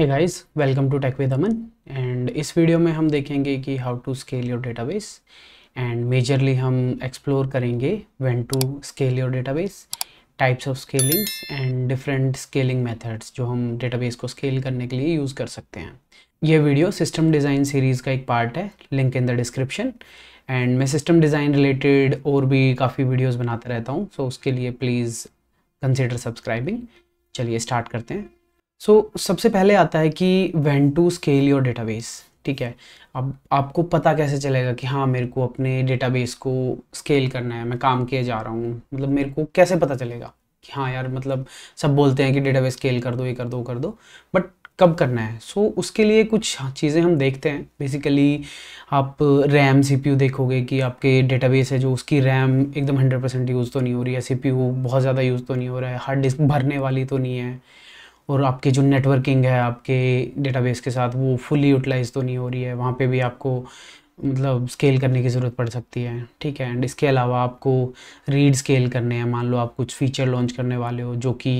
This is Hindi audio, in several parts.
Hey guys welcome to tech with Aman and इस वीडियो में हम देखेंगे कि how to scale your database and majorly हम एक्सप्लोर करेंगे when to scale your database types of scalings and different scaling methods जो हम डेटाबेस को स्केल करने के लिए यूज़ कर सकते हैं यह वीडियो सिस्टम डिज़ाइन सीरीज़ का एक पार्ट है link in the description and मैं सिस्टम डिज़ाइन रिलेटेड और भी काफ़ी वीडियोज़ बनाते रहता हूँ सो so उसके लिए प्लीज़ कंसिडर सब्सक्राइबिंग चलिए स्टार्ट करते हैं सो so, सबसे पहले आता है कि when to scale your database ठीक है अब आपको पता कैसे चलेगा कि हाँ मेरे को अपने डेटाबेस को स्केल करना है मैं काम किए जा रहा हूँ मतलब मेरे को कैसे पता चलेगा कि हाँ यार मतलब सब बोलते हैं कि डेटाबेस स्केल कर दो ये कर दो कर दो बट कब करना है सो so, उसके लिए कुछ चीज़ें हम देखते हैं बेसिकली आप रैम सीपीयू देखोगे कि आपके डेटाबेस है जो उसकी रैम एकदम हंड्रेड परसेंट यूज़ तो नहीं हो रही है सीपीयू बहुत ज़्यादा यूज़ तो नहीं हो रहा है हार्ड डिस्क भरने वाली तो नहीं है और आपकी जो नेटवर्किंग है आपके डेटाबेस के साथ वो फुली यूटिलाइज तो नहीं हो रही है वहाँ पे भी आपको मतलब स्केल करने की ज़रूरत पड़ सकती है ठीक है एंड इसके अलावा आपको रीड स्केल करने हैं मान लो आप कुछ फीचर लॉन्च करने वाले हो जो कि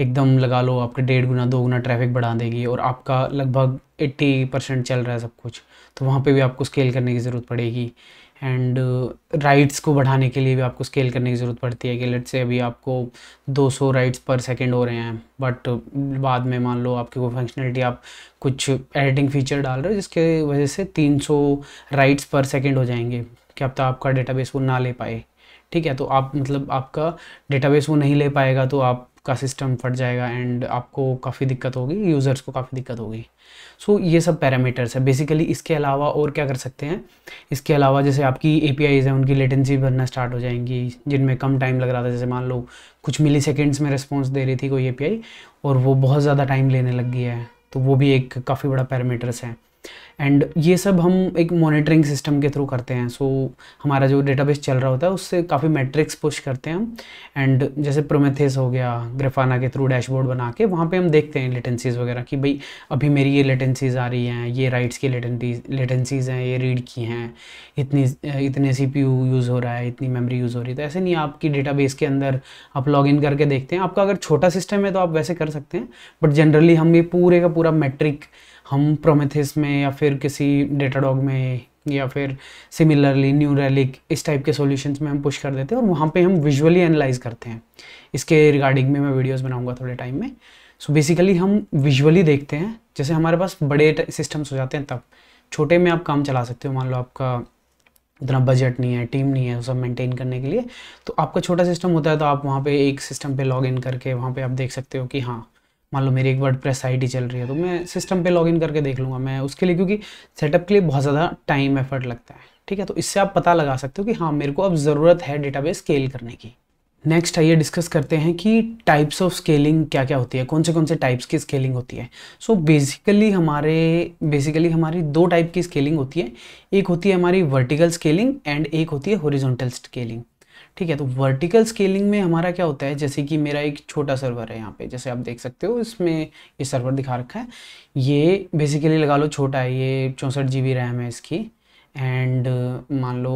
एकदम लगा लो आपके डेढ़ गुना दो गुना ट्रैफिक बढ़ा देगी और आपका लगभग एट्टी परसेंट चल रहा है सब कुछ तो वहाँ पे भी आपको स्केल करने की ज़रूरत पड़ेगी एंड राइट्स uh, को बढ़ाने के लिए भी आपको स्केल करने की ज़रूरत पड़ती है कि लेट्स से अभी आपको 200 राइट्स पर सेकंड हो रहे हैं बट uh, बाद में मान लो आपकी कोई फंक्शनलिटी आप कुछ एडिटिंग फीचर डाल रहे हो जिसके वजह से 300 राइट्स पर सेकंड हो जाएंगे क्या तक तो आपका डेटाबेस वो ना ले पाए ठीक है तो आप मतलब आपका डेटाबेस वो नहीं ले पाएगा तो आप का सिस्टम फट जाएगा एंड आपको काफ़ी दिक्कत होगी यूज़र्स को काफ़ी दिक्कत होगी सो so, ये सब पैरामीटर्स है बेसिकली इसके अलावा और क्या कर सकते हैं इसके अलावा जैसे आपकी ए पी हैं उनकी लेटेंसी भरना स्टार्ट हो जाएंगी जिनमें कम टाइम लग रहा था जैसे मान लो कुछ मिली सेकेंड्स में रिस्पॉन्स दे रही थी कोई ए और वो बहुत ज़्यादा टाइम लेने लग गया है तो वो भी एक काफ़ी बड़ा पैरामीटर्स है एंड ये सब हम एक मॉनिटरिंग सिस्टम के थ्रू करते हैं सो so, हमारा जो डेटाबेस चल रहा होता है उससे काफ़ी मैट्रिक्स पुश करते हैं हम एंड जैसे प्रोमेथेस हो गया ग्रेफाना के थ्रू डैशबोर्ड बना के वहाँ पे हम देखते हैं लेटेंसीज़ वगैरह कि भाई अभी मेरी ये लेटेंसीज़ आ रही हैं ये राइट्स की लेटेंसीज़ हैं ये रीड की हैं इतनी इतने सी यूज़ हो रहा है इतनी मेमरी यूज़ हो रही है तो ऐसे नहीं आपकी डेटा के अंदर आप लॉग इन करके देखते हैं आपका अगर छोटा सिस्टम है तो आप वैसे कर सकते हैं बट जनरली हम ये पूरे का पूरा मैट्रिक हम प्रोमेथिस में या फिर किसी डेटाडॉग में या फिर सिमिलरली न्यू रैलिक इस टाइप के सॉल्यूशंस में हम पुश कर देते हैं और वहाँ पे हम विजुअली एनालाइज करते हैं इसके रिगार्डिंग में मैं वीडियोस बनाऊंगा थोड़े टाइम में सो so बेसिकली हम विजुअली देखते हैं जैसे हमारे पास बड़े सिस्टम्स हो जाते हैं तब छोटे में आप काम चला सकते हो मान लो आपका उतना बजट नहीं है टीम नहीं है सब मेंटेन करने के लिए तो आपका छोटा सिस्टम होता है तो आप वहाँ पर एक सिस्टम पर लॉग इन करके वहाँ पर आप देख सकते हो कि हाँ मान लो मेरी एक वर्ड प्रेस आई चल रही है तो मैं सिस्टम पे लॉगिन करके देख लूँगा मैं उसके लिए क्योंकि सेटअप के लिए बहुत ज़्यादा टाइम एफर्ट लगता है ठीक है तो इससे आप पता लगा सकते हो कि हाँ मेरे को अब ज़रूरत है डेटाबेस स्केल करने की नेक्स्ट आइए डिस्कस करते हैं कि टाइप्स ऑफ स्केलिंग क्या क्या होती है कौन से कौन से टाइप्स की स्केलिंग होती है सो so बेसिकली हमारे बेसिकली हमारी दो टाइप की स्केलिंग होती है एक होती है हमारी वर्टिकल स्केलिंग एंड एक होती है हॉरिजॉन्टल स्केलिंग ठीक है तो वर्टिकल स्केलिंग में हमारा क्या होता है जैसे कि मेरा एक छोटा सर्वर है यहाँ पे जैसे आप देख सकते हो इसमें ये सर्वर दिखा रखा है ये बेसिकली लगा लो छोटा है ये चौंसठ जी बी रैम है इसकी एंड मान लो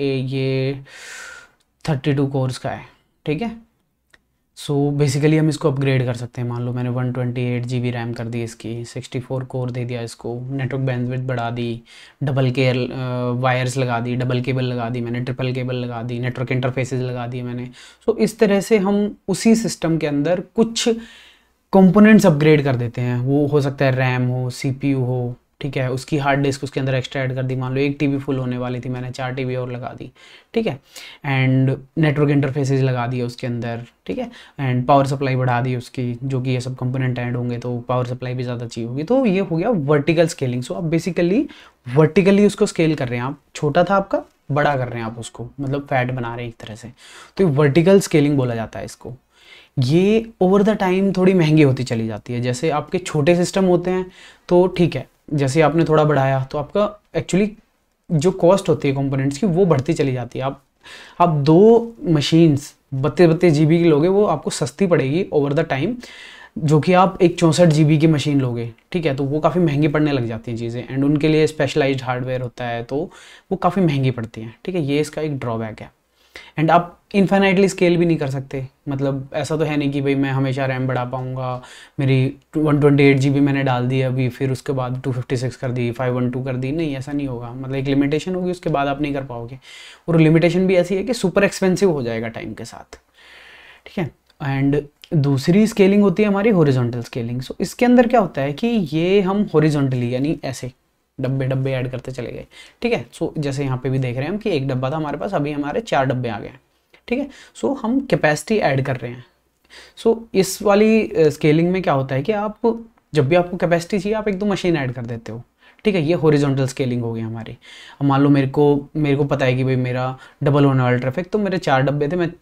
ए, ये थर्टी टू कोर्स का है ठीक है सो so बेसिकली हम इसको अपग्रेड कर सकते हैं मान लो मैंने one twenty eight G B RAM कर दी इसकी सिक्सटी फोर कोर दे दिया इसको नेटवर्क बैंडविड्थ बढ़ा दी डबल केयर वायर्स लगा दी डबल केबल लगा दी मैंने ट्रिपल केबल लगा दी नेटवर्क इंटरफेसेस लगा दिए मैंने सो so इस तरह से हम उसी सिस्टम के अंदर कुछ कंपोनेंट्स अपग्रेड कर देते हैं वो हो सकता है रैम हो सी हो ठीक है उसकी हार्ड डिस्क उसके अंदर एक्स्ट्रा ऐड कर दी मान लो एक टीवी फुल होने वाली थी मैंने चार टीवी और लगा दी ठीक है एंड नेटवर्क इंटरफेसेस लगा दिए उसके अंदर ठीक है एंड पावर सप्लाई बढ़ा दी उसकी जो कि ये सब कंपोनेंट ऐड होंगे तो पावर सप्लाई भी ज़्यादा अच्छी होगी तो ये हो गया वर्टिकल स्केलिंग सो आप बेसिकली वर्टिकली उसको स्केल कर रहे हैं आप छोटा था आपका बड़ा कर रहे हैं आप उसको मतलब फैट बना रहे हैं एक तरह से तो ये वर्टिकल स्केलिंग बोला जाता है इसको ये ओवर द टाइम थोड़ी महंगी होती चली जाती है जैसे आपके छोटे सिस्टम होते हैं तो ठीक है जैसे आपने थोड़ा बढ़ाया तो आपका एक्चुअली जो कॉस्ट होती है कंपोनेंट्स की वो बढ़ती चली जाती है आप आप दो मशीन्स बत्तीस बत्तीस जी की लोगे वो आपको सस्ती पड़ेगी ओवर द टाइम जो कि आप एक चौंसठ जी की मशीन लोगे ठीक है तो वो काफ़ी महंगी पड़ने लग जाती हैं चीज़ें एंड उनके लिए स्पेशलाइज्ड हार्डवेयर होता है तो वो काफ़ी महंगी पड़ती हैं ठीक है ये इसका एक ड्रॉबैक है एंड आप इन्फाइनाइटली स्केल भी नहीं कर सकते मतलब ऐसा तो है नहीं कि भाई मैं हमेशा रैम बढ़ा पाऊँगा मेरी one twenty eight G B मैंने डाल दी अभी फिर उसके बाद टू फिफ्टी सिक्स कर दी फाइव वन टू कर दी नहीं ऐसा नहीं होगा मतलब एक लिमिटेशन होगी उसके बाद आप नहीं कर पाओगे और लिमिटेशन भी ऐसी है कि सुपर एक्सपेंसिव हो जाएगा टाइम के साथ ठीक है एंड दूसरी स्केलिंग होती है हमारी हॉरिजॉन्टल स्केलिंग सो इसके अंदर क्या होता है कि ये हम हॉरिजॉन्टली यानी ऐसे डब्बे डब्बे ऐड करते चले गए ठीक है सो जैसे यहाँ पे भी देख रहे हैं हम कि एक डब्बा था हमारे पास अभी हमारे चार डब्बे आ गए ठीक है सो हम कैपेसिटी ऐड कर रहे हैं सो इस वाली स्केलिंग में क्या होता है कि आप जब भी आपको कैपेसिटी चाहिए आप एक दो मशीन ऐड कर देते हो ठीक है ये होरिजोनटल स्केलिंग हो गई हमारी अब मान लो मेरे को मेरे को पता है कि भाई मेरा डबल होने वाला ट्रैफिक तो मेरे चार डब्बे थे मैं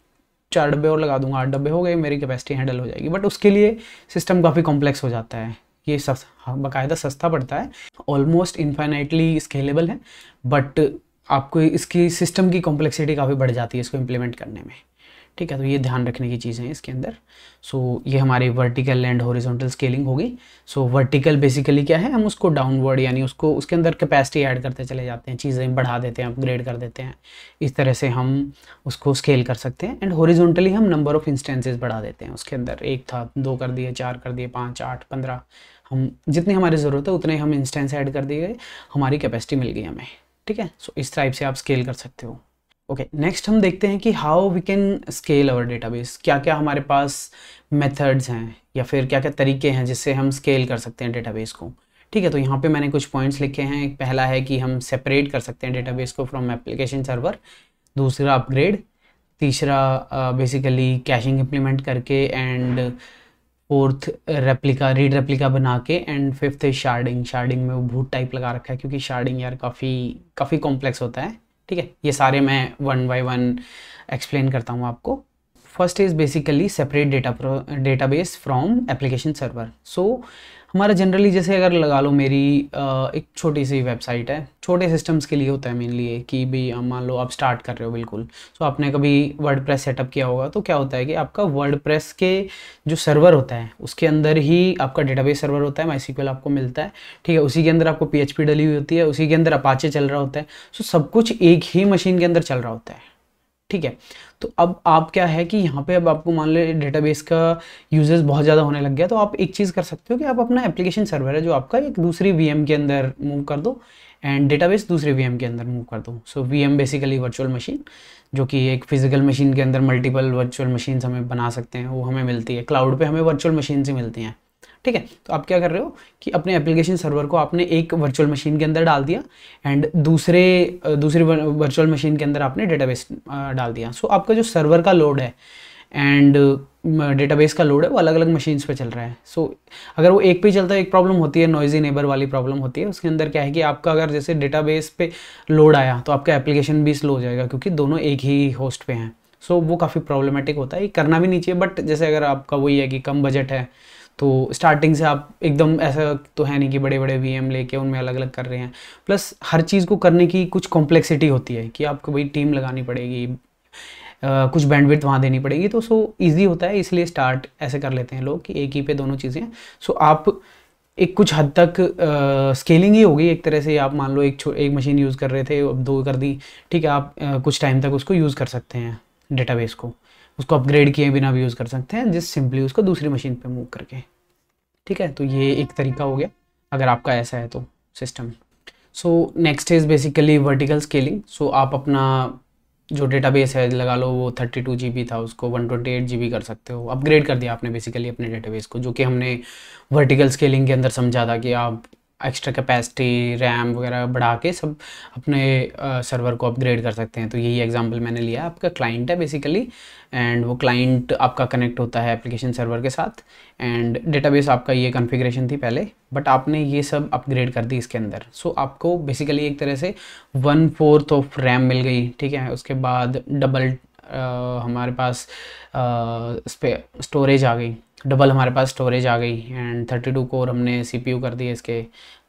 चार डब्बे और लगा दूंगा आठ डब्बे हो गए मेरी कैपेसिटी हैंडल हो जाएगी बट उसके लिए सिस्टम काफ़ी कॉम्प्लेक्स हो जाता है ये सस, हाँ, बाकायदा सस्ता पड़ता है ऑलमोस्ट इन्फाइनाइटली स्केलेबल है बट आपको इसकी सिस्टम की कॉम्प्लेक्सिटी काफ़ी बढ़ जाती है इसको इम्प्लीमेंट करने में ठीक है तो ये ध्यान रखने की चीज़ें हैं इसके अंदर सो so, ये हमारी वर्टिकल एंड हॉरिजॉन्टल स्केलिंग होगी सो वर्टिकल बेसिकली क्या है हम उसको डाउनवर्ड यानी उसको उसके अंदर कैपेसिटी ऐड करते चले जाते हैं चीज़ें बढ़ा देते हैं अपग्रेड कर देते हैं इस तरह से हम उसको स्केल कर सकते हैं एंड हॉरिजॉन्टली हम नंबर ऑफ़ इंस्टेंसेज बढ़ा देते हैं उसके अंदर एक था दो कर दिए चार कर दिए पाँच आठ पंद्रह हम जितनी हमारी ज़रूरत है उतने हम इंस्टेंस ऐड कर दिए गए हमारी कैपेसिटी मिल गई हमें ठीक है सो so, इस टाइप से आप स्केल कर सकते हो ओके okay, नेक्स्ट हम देखते हैं कि how we can scale our database क्या क्या हमारे पास मेथड्स हैं या फिर क्या क्या तरीके हैं जिससे हम स्केल कर सकते हैं डेटाबेस को ठीक है तो यहाँ पे मैंने कुछ पॉइंट्स लिखे हैं पहला है कि हम सेपरेट कर सकते हैं डेटाबेस को फ्रॉम एप्लीकेशन सर्वर दूसरा अपग्रेड तीसरा बेसिकली कैशिंग इम्प्लीमेंट करके and fourth replica read replica बना के एंड फिफ्थ है शार्डिंग शार्डिंग में वो भूत टाइप लगा रखा है क्योंकि शार्डिंग यार काफ़ी काफ़ी कॉम्प्लेक्स होता है ठीक है ये सारे मैं वन बाय वन एक्सप्लेन करता हूँ आपको first is basically separate data database from application server so हमारा जनरली जैसे अगर लगा लो मेरी एक छोटी सी वेबसाइट है छोटे सिस्टम्स के लिए होता है मेनली ये कि भी मान लो आप स्टार्ट कर रहे हो बिल्कुल सो आपने कभी वर्ड प्रेस सेटअप किया होगा तो क्या होता है कि आपका वर्ड प्रेस के जो सर्वर होता है उसके अंदर ही आपका डेटाबेस सर्वर होता है माई आपको मिलता है ठीक है उसी के अंदर आपको पी डली हुई होती है उसी के अंदर अपाचे चल रहा होता है सो सब कुछ एक ही मशीन के अंदर चल रहा होता है ठीक है तो अब आप क्या है कि यहाँ पे अब आपको मान लें डेटाबेस का यूजेस बहुत ज़्यादा होने लग गया तो आप एक चीज़ कर सकते हो कि आप अपना एप्लीकेशन सर्वर है जो आपका एक दूसरी वी के अंदर मूव कर दो एंड डेटाबेस दूसरे वी के अंदर मूव कर दो so we basically virtual machine जो कि एक फिजिकल मशीन के अंदर मल्टीपल वर्चुअल मशीन हमें बना सकते हैं वो हमें मिलती है क्लाउड पर हमें वर्चुअल मशीन से मिलती हैं ठीक है तो आप क्या कर रहे हो कि अपने एप्लीकेशन सर्वर को आपने एक वर्चुअल मशीन के अंदर डाल दिया एंड दूसरे दूसरे वर्चुअल मशीन के अंदर आपने डेटाबेस डाल दिया सो so, आपका जो सर्वर का लोड है एंड डेटाबेस का लोड है वो अलग अलग मशीन्स पे चल रहा है सो so, अगर वो एक पे चलता है एक प्रॉब्लम होती है नॉइजी नेबर वाली प्रॉब्लम होती है उसके अंदर क्या है कि आपका अगर जैसे डेटाबेस पे लोड आया तो आपका एप्लीकेशन भी स्लो हो जाएगा क्योंकि दोनों एक ही होस्ट पे हैं सो so, वो काफ़ी प्रॉब्लमेटिक होता है ये करना भी नहीं चाहिए बट जैसे अगर आपका वही है कि कम बजट है तो स्टार्टिंग से आप एकदम ऐसा तो है नहीं कि बड़े बड़े वी लेके उनमें अलग अलग कर रहे हैं प्लस हर चीज़ को करने की कुछ कॉम्प्लेक्सिटी होती है कि आपको भाई टीम लगानी पड़ेगी कुछ बैंडविड्थ वहाँ देनी पड़ेगी तो सो ईजी होता है इसलिए स्टार्ट ऐसे कर लेते हैं लोग कि एक ही पे दोनों चीज़ें सो आप एक कुछ हद तक स्केलिंग ही होगी एक तरह से आप मान लो एक एक मशीन यूज़ कर रहे थे अब दो कर दी ठीक है आप कुछ टाइम तक उसको यूज़ कर सकते हैं डेटाबेस को उसको अपग्रेड किए बिना भी यूज़ कर सकते हैं जिस सिंपली उसको दूसरी मशीन पे मूव करके ठीक है तो ये एक तरीका हो गया अगर आपका ऐसा है तो system so next is basically vertical scaling so आप अपना जो डेटाबेस है लगा लो वो थर्टी टू जी बी था उसको one twenty eight G B कर सकते हो अपग्रेड कर दिया आपने बेसिकली अपने डेटाबेस को जो कि हमने वर्टिकल स्केलिंग के अंदर समझा था कि आप एक्स्ट्रा कैपेसिटी रैम वगैरह बढ़ा के सब अपने सर्वर को अपग्रेड कर सकते हैं तो यही एग्जांपल मैंने लिया आपका क्लाइंट है बेसिकली एंड वो क्लाइंट आपका कनेक्ट होता है एप्लीकेशन सर्वर के साथ एंड डेटाबेस आपका ये कॉन्फ़िगरेशन थी पहले बट आपने ये सब अपग्रेड कर दी इसके अंदर सो so, आपको बेसिकली एक तरह से वन फोर्थ ऑफ रैम मिल गई ठीक है उसके बाद डबल आ, हमारे पास स्टोरेज आ गई डबल हमारे पास स्टोरेज आ गई एंड थर्टी टू कोर हमने सी पी यू कर दिए इसके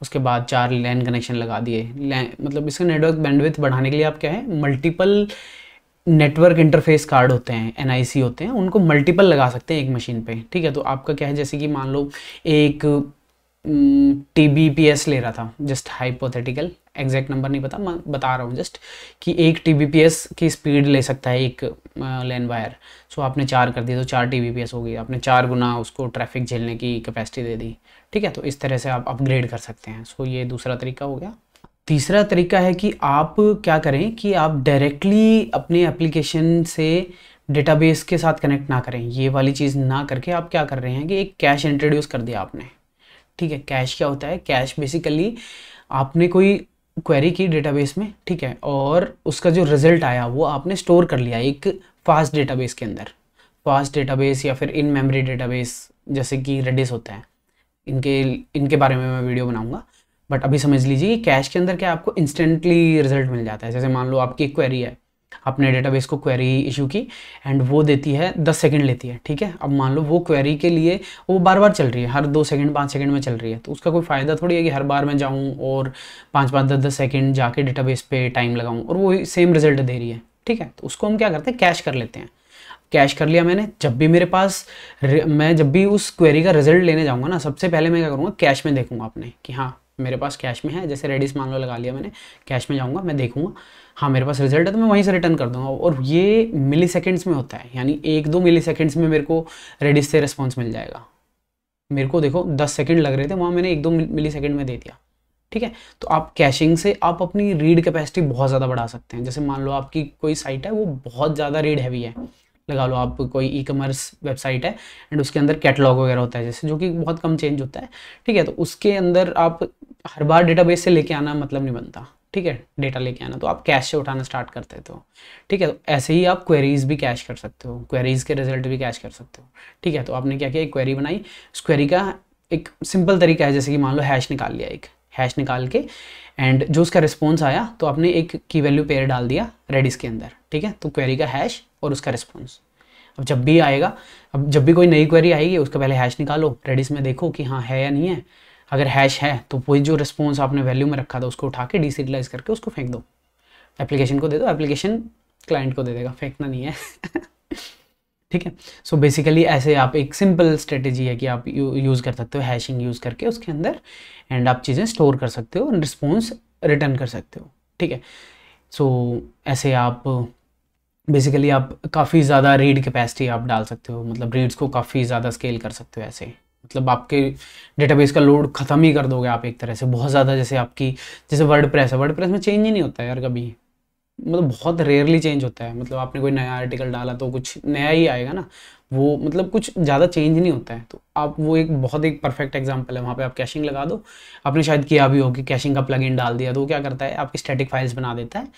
उसके बाद चार लैन कनेक्शन लगा दिए मतलब इसका नेटवर्क बैंडविथ बढ़ाने के लिए आप क्या है मल्टीपल नेटवर्क इंटरफेस कार्ड होते हैं एन होते हैं उनको मल्टीपल लगा सकते हैं एक मशीन पे ठीक है तो आपका क्या है जैसे कि मान लो एक टी बी पी एस ले रहा था जस्ट हाइपोथेटिकल एग्जैक्ट नंबर नहीं पता मैं बता रहा हूँ जस्ट कि एक टी बी पी एस की स्पीड ले सकता है एक लैन वायर सो आपने चार कर दी तो चार टी बी पी एस हो गई आपने चार गुना उसको ट्रैफिक झेलने की कैपेसिटी दे दी ठीक है तो इस तरह से आप अपग्रेड कर सकते हैं सो ये दूसरा तरीका हो गया तीसरा तरीका है कि आप क्या करें कि आप डायरेक्टली अपने एप्लीकेशन से डेटाबेस के साथ कनेक्ट ना करें ये वाली चीज़ ना करके आप क्या कर रहे हैं कि एक कैश इंट्रोड्यूस कर दिया आपने ठीक है कैश क्या होता है कैश बेसिकली आपने कोई क्वेरी की डेटाबेस में ठीक है और उसका जो रिजल्ट आया वो आपने स्टोर कर लिया एक फास्ट डेटाबेस के अंदर फास्ट डेटाबेस या फिर इन मेमोरी डेटाबेस जैसे कि रेडिस होता है इनके इनके बारे में मैं वीडियो बनाऊंगा बट अभी समझ लीजिए कैश के अंदर क्या आपको इंस्टेंटली रिजल्ट मिल जाता है जैसे मान लो आपकी क्वेरी है अपने डेटाबेस को क्वेरी इशू की एंड वो देती है दस सेकंड लेती है ठीक है अब मान लो वो क्वेरी के लिए वो बार बार चल रही है हर दो सेकंड पाँच सेकंड में चल रही है तो उसका कोई फ़ायदा थोड़ी है कि हर बार मैं जाऊँ और पाँच पाँच दस दस सेकेंड जाके डेटाबेस पे टाइम लगाऊँ और वो सेम रिजल्ट दे रही है ठीक है तो उसको हम क्या करते हैं कैश कर लेते हैं कैश कर लिया मैंने जब भी मेरे पास मैं जब भी उस क्वेरी का रिजल्ट लेने जाऊँगा ना सबसे पहले मैं क्या करूँगा कैश में देखूँगा अपने कि हाँ मेरे पास कैश में है जैसे रेडिस मान लो लगा लिया मैंने कैश में जाऊँगा मैं देखूँगा हाँ मेरे पास रिजल्ट है तो मैं वहीं से रिटर्न कर दूंगा और ये मिली सेकेंड्स में होता है यानी एक दो मिली सेकेंड्स में मेरे को रेडिस से रिस्पॉन्स मिल जाएगा मेरे को देखो दस सेकेंड लग रहे थे वहाँ मैंने एक दो मिली सेकेंड में दे दिया ठीक है तो आप कैशिंग से आप अपनी रीड कैपेसिटी बहुत ज़्यादा बढ़ा सकते हैं जैसे मान लो आपकी कोई साइट है वो बहुत ज़्यादा रीड हैवी है लगा लो आप कोई ई कॉमर्स वेबसाइट है एंड उसके अंदर कैटलॉग वगैरह होता है जैसे जो कि बहुत कम चेंज होता है ठीक है तो उसके अंदर आप हर बार डेटाबेस से लेके आना मतलब नहीं बनता ठीक है डेटा लेके आना तो आप कैश से उठाना स्टार्ट कर देते हो तो। ठीक है तो ऐसे ही आप क्वेरीज भी कैश कर सकते हो क्वेरीज के रिजल्ट भी कैश कर सकते हो ठीक है तो आपने क्या किया एक क्वेरी बनाई उस क्वेरी का एक सिंपल तरीका है जैसे कि मान लो हैश निकाल लिया एक हैश निकाल के एंड जो उसका रिस्पॉन्स आया तो आपने एक की वैल्यू पेयर डाल दिया रेडिस के अंदर ठीक है तो क्वेरी का हैश और उसका रिस्पॉन्स अब जब भी आएगा अब जब भी कोई नई क्वेरी आएगी उसका पहले हैश निकालो रेडिस में देखो कि हाँ है या नहीं है अगर हैश है तो वही जो रिस्पॉन्स आपने वैल्यू में रखा था उसको उठा के डिसिटलाइज करके उसको फेंक दो एप्लीकेशन को दे दो एप्लीकेशन क्लाइंट को दे देगा फेंकना नहीं है ठीक है सो बेसिकली ऐसे आप एक सिंपल स्ट्रेटेजी है कि आप यूज़ कर सकते हो हैशिंग यूज़ करके उसके अंदर एंड आप चीज़ें स्टोर कर सकते हो रिस्पॉन्स रिटर्न कर सकते हो ठीक है सो so, ऐसे आप बेसिकली आप काफ़ी ज़्यादा रीड कैपेसिटी आप डाल सकते हो मतलब रीड्स को काफ़ी ज़्यादा स्केल कर सकते हो ऐसे मतलब आपके डेटाबेस का लोड ख़त्म ही कर दोगे आप एक तरह से बहुत ज़्यादा जैसे आपकी जैसे वर्ड प्रेस है वर्ड प्रेस में चेंज ही नहीं होता है यार कभी मतलब बहुत रेयरली चेंज होता है मतलब आपने कोई नया आर्टिकल डाला तो कुछ नया ही आएगा ना वो मतलब कुछ ज़्यादा चेंज नहीं होता है तो आप वो एक बहुत एक परफेक्ट एग्जांपल है वहाँ पे आप कैशिंग लगा दो आपने शायद किया भी हो कि कैशिंग का प्लगइन डाल दिया तो वो क्या करता है आपकी स्टैटिक फाइल्स बना देता है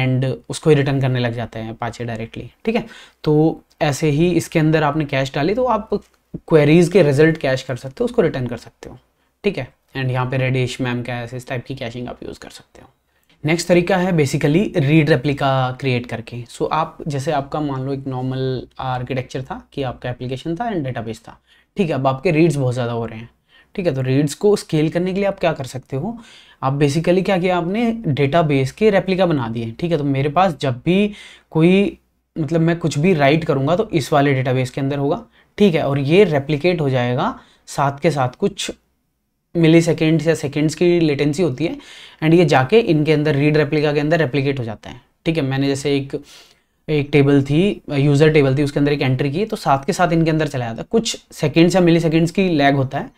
एंड उसको ही रिटर्न करने लग जाते हैं पाचे डायरेक्टली ठीक है तो ऐसे ही इसके अंदर आपने कैश डाली तो आप क्वेरीज के रिजल्ट कैश कर सकते हो उसको रिटर्न कर सकते हो ठीक है एंड यहाँ पे रेडिश मैम कैश इस टाइप की कैशिंग आप यूज़ कर सकते हो नेक्स्ट तरीका है बेसिकली रीड रेप्लिका क्रिएट करके सो so, आप जैसे आपका मान लो एक नॉर्मल आर्किटेक्चर था कि आपका एप्लीकेशन था एंड डेटाबेस था ठीक है अब आपके रीड्स बहुत ज़्यादा हो रहे हैं ठीक है तो रीड्स को स्केल करने के लिए आप क्या कर सकते हो आप बेसिकली क्या किया आपने डेटाबेस के रेप्लिका बना दिए ठीक है तो मेरे पास जब भी कोई मतलब मैं कुछ भी राइट करूँगा तो इस वाले डेटाबेस के अंदर होगा ठीक है और ये रेप्लीकेट हो जाएगा साथ के साथ कुछ मिली सेकेंड्स या सेकेंड्स की लेटेंसी होती है एंड ये जाके इनके अंदर रीड रेप्लिका के अंदर रेप्लीकेट हो जाता है ठीक है मैंने जैसे एक एक टेबल थी यूज़र टेबल थी उसके अंदर एक एंट्री की तो साथ के साथ इनके अंदर चला जाता है कुछ सेकेंड्स या मिली सेकेंड्स की लैग होता है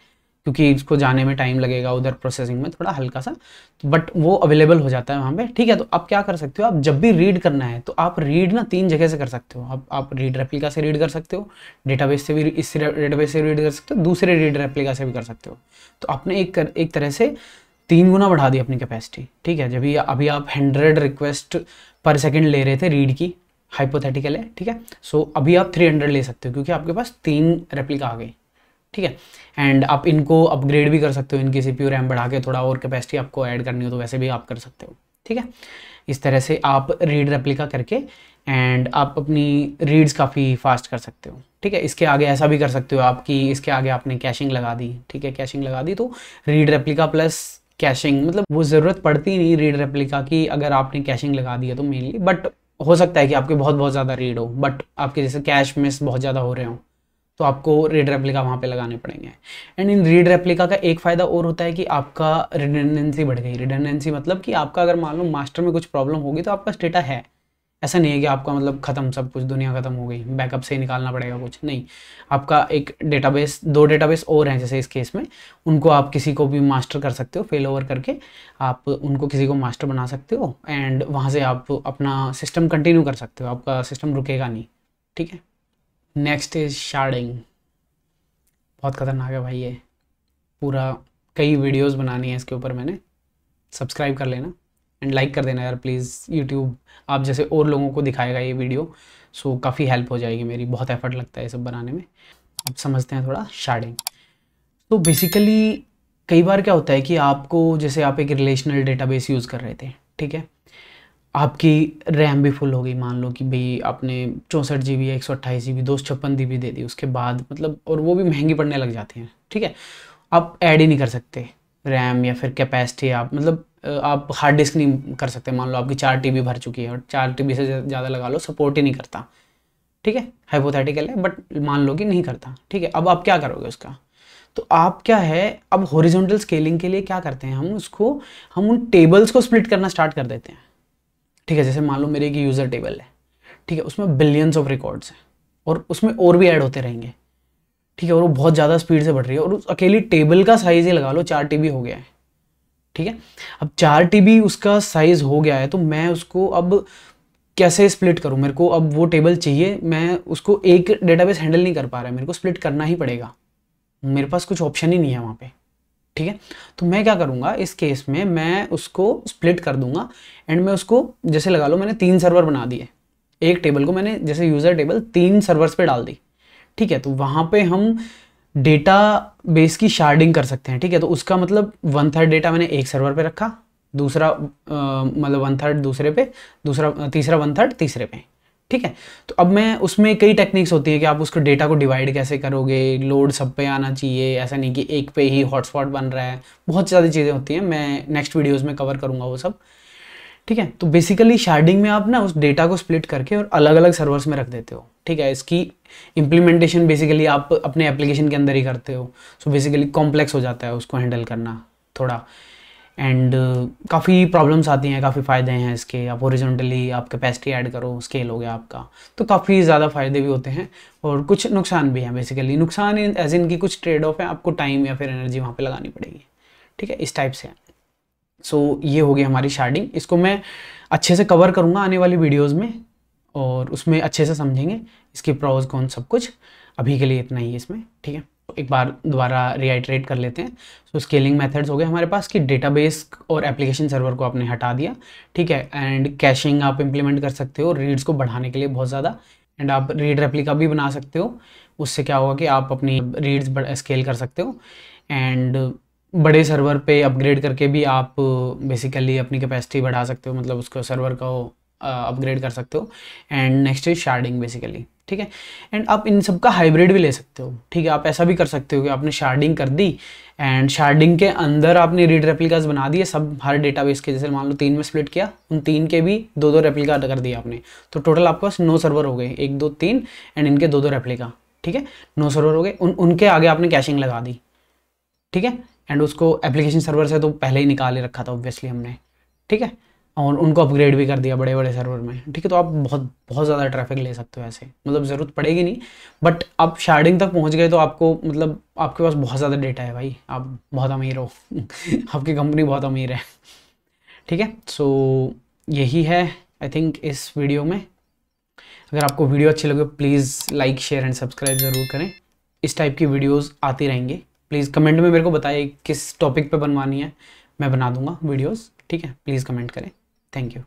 क्योंकि इसको जाने में टाइम लगेगा उधर प्रोसेसिंग में थोड़ा हल्का सा बट वो अवेलेबल हो जाता है वहाँ पे ठीक है तो आप क्या कर सकते हो आप जब भी रीड करना है तो आप रीड ना तीन जगह से कर सकते हो आप आप रीड रेप्लिका से रीड कर सकते हो डेटाबेस से भी इस डेटाबेस से रीड कर सकते हो दूसरे रीड रेप्लिका से भी कर सकते हो तो आपने एक कर, एक तरह से तीन गुना बढ़ा दी अपनी कैपेसिटी ठीक है जब अभी आप हंड्रेड रिक्वेस्ट पर सेकेंड ले रहे थे रीड की हाइपोथेटिकल है ठीक है सो अभी आप हंड्रेड ले सकते हो क्योंकि आपके पास तीन रेप्लिका आ गई ठीक है एंड आप इनको अपग्रेड भी कर सकते हो इनकी सी पी रैम बढ़ा के थोड़ा और कैपेसिटी आपको ऐड करनी हो तो वैसे भी आप कर सकते हो ठीक है इस तरह से आप रीड रेप्लिका करके एंड आप अपनी रीड्स काफ़ी फास्ट कर सकते हो ठीक है इसके आगे ऐसा भी कर सकते हो आप कि इसके आगे आपने कैशिंग लगा दी ठीक है कैशिंग लगा दी तो रीड रेप्लिका प्लस कैशिंग मतलब वो ज़रूरत पड़ती नहीं रीड रेप्लिका की अगर आपने कैशिंग लगा दी है तो मेनली बट हो सकता है कि आपके बहुत बहुत ज़्यादा रीड हो बट आपके जैसे कैश मिस बहुत ज़्यादा हो रहे हो तो आपको रीड रेप्लिका वहाँ पे लगाने पड़ेंगे एंड इन रीड रेप्लिका का एक फ़ायदा और होता है कि आपका रिडेंडेंसी बढ़ गई रिडेंडेंसी मतलब कि आपका अगर मान लो मास्टर में कुछ प्रॉब्लम होगी तो आपका डेटा है ऐसा नहीं है कि आपका मतलब ख़त्म सब कुछ दुनिया ख़त्म हो गई बैकअप से ही निकालना पड़ेगा कुछ नहीं आपका एक डेटाबेस दो डेटाबेस और हैं जैसे इस केस में उनको आप किसी को भी मास्टर कर सकते हो फेल ओवर करके आप उनको किसी को मास्टर बना सकते हो एंड वहाँ से आप अपना सिस्टम कंटिन्यू कर सकते हो आपका सिस्टम रुकेगा नहीं ठीक है नेक्स्ट इज शार्डिंग बहुत खतरनाक है भाई ये पूरा कई वीडियोस बनानी है इसके ऊपर मैंने सब्सक्राइब कर लेना एंड लाइक कर देना यार प्लीज़ यूट्यूब आप जैसे और लोगों को दिखाएगा ये वीडियो सो काफ़ी हेल्प हो जाएगी मेरी बहुत एफर्ट लगता है ये सब बनाने में अब समझते हैं थोड़ा शार्डिंग तो बेसिकली कई बार क्या होता है कि आपको जैसे आप एक रिलेशनल डेटाबेस यूज़ कर रहे थे ठीक है आपकी रैम भी फुल हो गई मान लो कि भाई आपने चौंसठ जी बी एक सौ अट्ठाईस जी बी दो सौ छप्पन जी बी दे दी उसके बाद मतलब और वो भी महंगी पड़ने लग जाती हैं ठीक है आप ऐड ही नहीं कर सकते रैम या फिर कैपेसिटी आप मतलब आप हार्ड डिस्क नहीं कर सकते मान लो आपकी चार टी भर चुकी है और चार टी से ज़्यादा लगा लो सपोर्ट ही नहीं करता ठीक है हाइपोथेटिकल है बट मान लो कि नहीं करता ठीक है अब आप क्या करोगे उसका तो आप क्या है अब हॉरिजॉन्टल स्केलिंग के लिए क्या करते हैं हम उसको हम उन टेबल्स को स्प्लिट करना स्टार्ट कर देते हैं ठीक है जैसे मान लो मेरी एक यूज़र टेबल है ठीक है उसमें बिलियंस ऑफ रिकॉर्ड्स हैं और उसमें और भी ऐड होते रहेंगे ठीक है और वो बहुत ज़्यादा स्पीड से बढ़ रही है और उस अकेली टेबल का साइज़ ही लगा लो चार टी हो गया है ठीक है अब चार टी उसका साइज़ हो गया है तो मैं उसको अब कैसे स्प्लिट करूँ मेरे को अब वो टेबल चाहिए मैं उसको एक डेटाबेस हैंडल नहीं कर पा रहा है मेरे को स्प्लिट करना ही पड़ेगा मेरे पास कुछ ऑप्शन ही नहीं है वहाँ पर ठीक है तो मैं क्या करूंगा इस केस में मैं उसको स्प्लिट कर दूंगा एंड मैं उसको जैसे लगा लो मैंने तीन सर्वर बना दिए एक टेबल को मैंने जैसे यूज़र टेबल तीन सर्वर्स पे डाल दी ठीक है तो वहाँ पे हम डेटा बेस की शार्डिंग कर सकते हैं ठीक है तो उसका मतलब वन थर्ड डेटा मैंने एक सर्वर पे रखा दूसरा मतलब वन थर्ड दूसरे पे दूसरा तीसरा वन थर्ड तीसरे पे ठीक है तो अब मैं उसमें कई टेक्निक्स होती है कि आप उसको डेटा को डिवाइड कैसे करोगे लोड सब पे आना चाहिए ऐसा नहीं कि एक पे ही हॉटस्पॉट बन रहा है बहुत सारी चीज़ें होती हैं मैं नेक्स्ट वीडियोज़ में कवर करूँगा वो सब ठीक है तो बेसिकली शार्डिंग में आप ना उस डेटा को स्प्लिट करके और अलग अलग सर्वर्स में रख देते हो ठीक है इसकी इम्प्लीमेंटेशन बेसिकली आप अपने एप्लीकेशन के अंदर ही करते हो सो बेसिकली कॉम्प्लेक्स हो जाता है उसको हैंडल करना थोड़ा एंड uh, काफ़ी प्रॉब्लम्स आती हैं काफ़ी फ़ायदे हैं इसके आप ओरिजेंटली आप कैपेसिटी ऐड करो स्केल हो गया आपका तो काफ़ी ज़्यादा फ़ायदे भी होते हैं और कुछ नुकसान भी हैं बेसिकली नुकसान एज इन की कुछ ट्रेड ऑफ है आपको टाइम या फिर एनर्जी वहाँ पर लगानी पड़ेगी ठीक है इस टाइप से सो so, ये होगी हमारी शार्डिंग इसको मैं अच्छे से कवर करूँगा आने वाली वीडियोज़ में और उसमें अच्छे से समझेंगे इसके प्रोज कौन सब कुछ अभी के लिए इतना ही इसमें ठीक है एक बार दोबारा रिहाइट्रेट कर लेते हैं सो स्केलिंग मेथड्स हो गए हमारे पास कि डेटाबेस और एप्लीकेशन सर्वर को आपने हटा दिया ठीक है एंड कैशिंग आप इम्प्लीमेंट कर सकते हो रीड्स को बढ़ाने के लिए बहुत ज़्यादा एंड आप रीड रेप्लिका भी बना सकते हो उससे क्या होगा कि आप अपनी रीड्स स्केल कर सकते हो एंड बड़े सर्वर पे अपग्रेड करके भी आप बेसिकली अपनी कैपेसिटी बढ़ा सकते हो मतलब उसको सर्वर का अपग्रेड कर सकते हो and next is sharding basically ठीक है एंड आप इन सब का हाइब्रिड भी ले सकते हो ठीक है आप ऐसा भी कर सकते हो कि आपने शार्डिंग कर दी एंड शार्डिंग के अंदर आपने रीड रेप्लिकाज बना दिए सब हर डेटाबेस के जैसे मान लो तीन में स्प्लिट किया उन तीन के भी दो दो रेप्लिका कर दिया आपने तो टोटल आपके पास नौ सर्वर हो गए एक दो तीन एंड इनके दो दो रेप्लिका ठीक है नौ सर्वर हो गए उन उनके आगे आपने कैशिंग लगा दी ठीक है एंड उसको एप्लीकेशन सर्वर से तो पहले ही निकाल ही रखा था ऑब्वियसली हमने ठीक है और उनको अपग्रेड भी कर दिया बड़े बड़े सर्वर में ठीक है तो आप बहुत बहुत ज़्यादा ट्रैफिक ले सकते हो ऐसे मतलब ज़रूरत पड़ेगी नहीं बट आप शार्डिंग तक पहुंच गए तो आपको मतलब आपके पास बहुत ज़्यादा डेटा है भाई आप बहुत अमीर हो आपकी कंपनी बहुत अमीर है ठीक है सो यही है आई थिंक इस वीडियो में अगर आपको वीडियो अच्छी लगे please like share and subscribe ज़रूर करें इस टाइप की वीडियोज़ आती रहेंगे प्लीज़ कमेंट में मेरे को बताइए किस टॉपिक पर बनवानी है मैं बना दूंगा वीडियोज़ ठीक है प्लीज़ कमेंट करें Thank you.